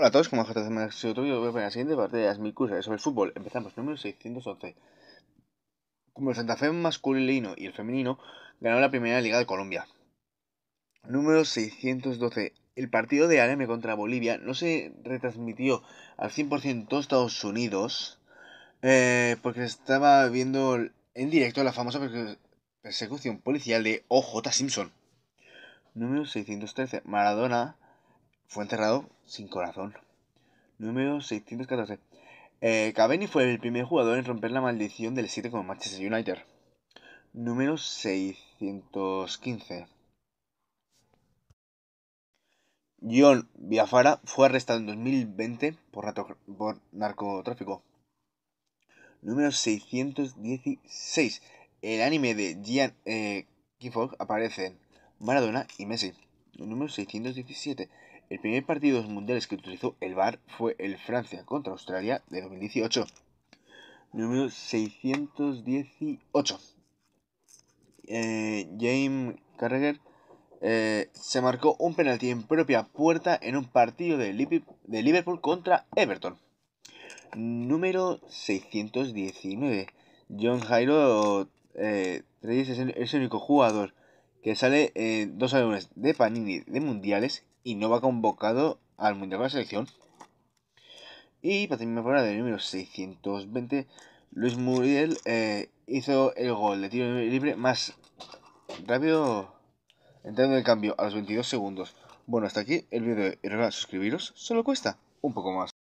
Hola a todos, como JC y voy a poner la siguiente parte de las mil cursas sobre el fútbol. Empezamos, número 611. Como el Santa Fe masculino y el femenino, ganó la primera Liga de Colombia. Número 612. El partido de Alemania contra Bolivia no se retransmitió al 100% en todos Estados Unidos eh, porque estaba viendo en directo la famosa persecución policial de O.J. Simpson. Número 613. Maradona fue enterrado sin corazón. Número 614. Eh, Cavani fue el primer jugador en romper la maldición del 7 con Manchester United. Número 615. John Biafara fue arrestado en 2020 por, por narcotráfico. Número 616. El anime de Gian eh, Aparece aparecen Maradona y Messi. Número 617. El primer partido de los mundiales que utilizó el VAR fue el Francia contra Australia de 2018. Número 618. Eh, James Carragher eh, se marcó un penalti en propia puerta en un partido de Liverpool contra Everton. Número 619. John Jairo eh, es el único jugador que sale en dos álbumes de Panini de mundiales y no va convocado al Mundial de la selección. Y para terminar la de número 620, Luis Muriel eh, hizo el gol de tiro libre más rápido entrando en el cambio a los 22 segundos. Bueno, hasta aquí el vídeo y recuerda suscribiros, solo cuesta un poco más.